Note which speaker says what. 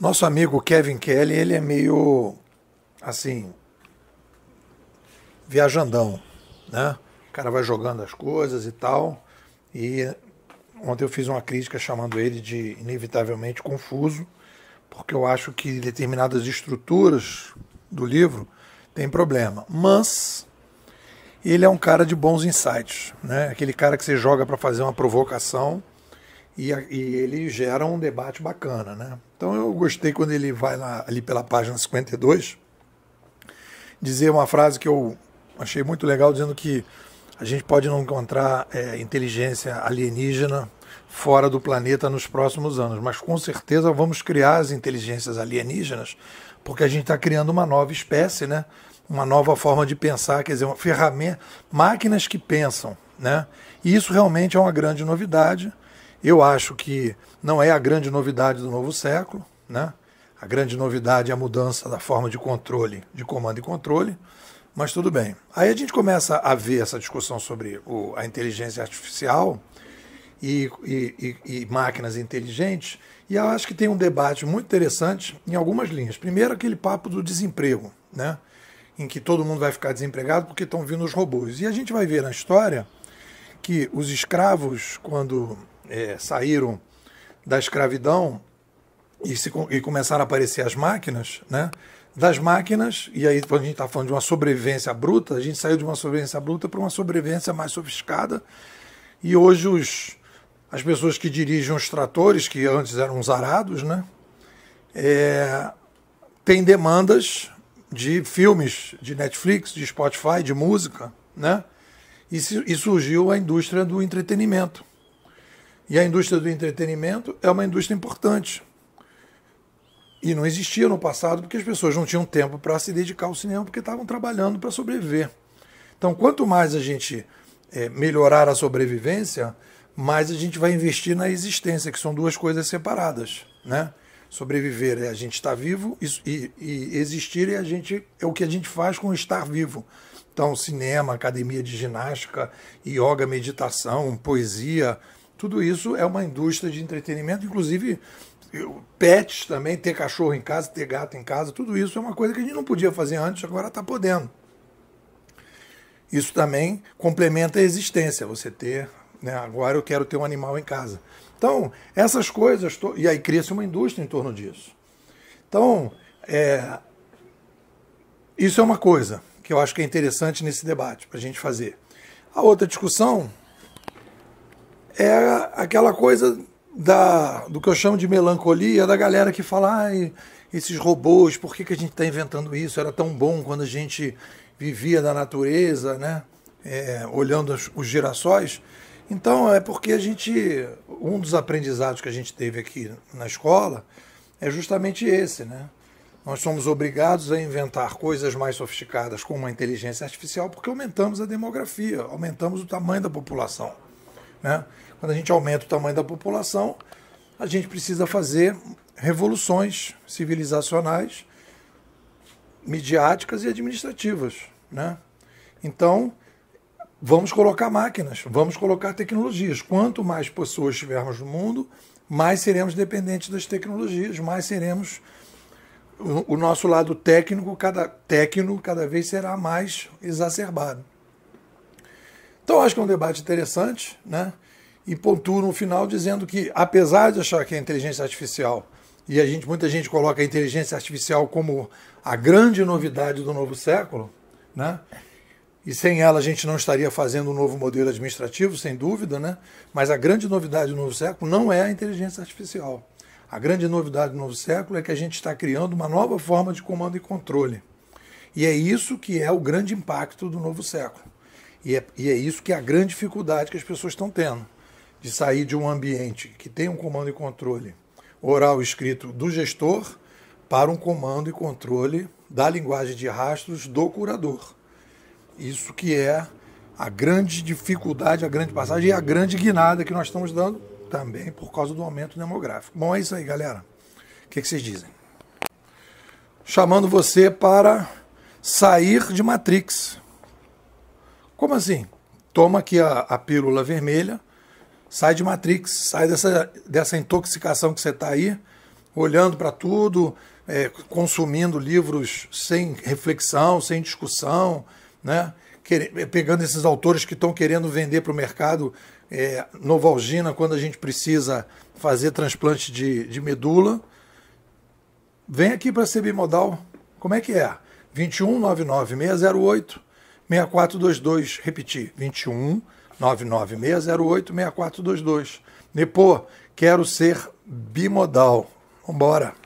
Speaker 1: Nosso amigo Kevin Kelly, ele é meio assim viajandão, né? O cara vai jogando as coisas e tal. E ontem eu fiz uma crítica chamando ele de inevitavelmente confuso, porque eu acho que determinadas estruturas do livro tem problema. Mas ele é um cara de bons insights, né? Aquele cara que você joga para fazer uma provocação e, e ele gera um debate bacana, né? Então eu gostei quando ele vai lá, ali pela página 52 dizer uma frase que eu achei muito legal, dizendo que a gente pode não encontrar é, inteligência alienígena fora do planeta nos próximos anos, mas com certeza vamos criar as inteligências alienígenas, porque a gente está criando uma nova espécie, né? uma nova forma de pensar, quer dizer, uma ferramenta, máquinas que pensam. Né? E isso realmente é uma grande novidade. Eu acho que não é a grande novidade do novo século, né? A grande novidade é a mudança da forma de controle, de comando e controle, mas tudo bem. Aí a gente começa a ver essa discussão sobre o, a inteligência artificial e, e, e, e máquinas inteligentes, e eu acho que tem um debate muito interessante em algumas linhas. Primeiro, aquele papo do desemprego, né? em que todo mundo vai ficar desempregado porque estão vindo os robôs. E a gente vai ver na história que os escravos, quando é, saíram da escravidão e, se, e começaram a aparecer as máquinas, né? das máquinas, e aí quando a gente está falando de uma sobrevivência bruta, a gente saiu de uma sobrevivência bruta para uma sobrevivência mais sofisticada. E hoje os, as pessoas que dirigem os tratores, que antes eram os arados, né? É, tem demandas de filmes, de Netflix, de Spotify, de música, né? E, e surgiu a indústria do entretenimento. E a indústria do entretenimento é uma indústria importante. E não existia no passado porque as pessoas não tinham tempo para se dedicar ao cinema porque estavam trabalhando para sobreviver. Então, quanto mais a gente é, melhorar a sobrevivência, mais a gente vai investir na existência, que são duas coisas separadas. Né? Sobreviver é a gente estar tá vivo e, e existir é, a gente, é o que a gente faz com estar vivo. Então, cinema, academia de ginástica, yoga, meditação, poesia, tudo isso é uma indústria de entretenimento, inclusive pets também, ter cachorro em casa, ter gato em casa, tudo isso é uma coisa que a gente não podia fazer antes, agora está podendo. Isso também complementa a existência, você ter, né, agora eu quero ter um animal em casa. Então, essas coisas, e aí cria-se uma indústria em torno disso. Então, é, isso é uma coisa que eu acho que é interessante nesse debate para a gente fazer. A outra discussão é aquela coisa da, do que eu chamo de melancolia da galera que fala, esses robôs, por que, que a gente está inventando isso? Era tão bom quando a gente vivia na natureza, né? É, olhando os, os girassóis. Então, é porque a gente. Um dos aprendizados que a gente teve aqui na escola é justamente esse, né? Nós somos obrigados a inventar coisas mais sofisticadas como a inteligência artificial porque aumentamos a demografia, aumentamos o tamanho da população. Né? Quando a gente aumenta o tamanho da população, a gente precisa fazer revoluções civilizacionais, midiáticas e administrativas. Né? Então, vamos colocar máquinas, vamos colocar tecnologias. Quanto mais pessoas tivermos no mundo, mais seremos dependentes das tecnologias, mais seremos o nosso lado técnico cada técnico cada vez será mais exacerbado. Então acho que é um debate interessante, né? E pontua no final dizendo que, apesar de achar que a inteligência artificial, e a gente, muita gente coloca a inteligência artificial como a grande novidade do novo século, né? E sem ela a gente não estaria fazendo um novo modelo administrativo, sem dúvida, né? Mas a grande novidade do novo século não é a inteligência artificial. A grande novidade do novo século é que a gente está criando uma nova forma de comando e controle. E é isso que é o grande impacto do novo século. E é, e é isso que é a grande dificuldade que as pessoas estão tendo, de sair de um ambiente que tem um comando e controle oral escrito do gestor para um comando e controle da linguagem de rastros do curador. Isso que é a grande dificuldade, a grande passagem e a grande guinada que nós estamos dando também por causa do aumento demográfico. Bom, é isso aí, galera. O que, é que vocês dizem? Chamando você para sair de Matrix. Como assim? Toma aqui a, a pílula vermelha, sai de Matrix, sai dessa, dessa intoxicação que você está aí, olhando para tudo, é, consumindo livros sem reflexão, sem discussão, né? É, pegando esses autores que estão querendo vender para o mercado é, Novalgina quando a gente precisa fazer transplante de, de medula. Vem aqui para a Modal. Como é que é? 21 99 608 6422, repetir, 21 99608 6422. Nepô, quero ser bimodal. Vambora!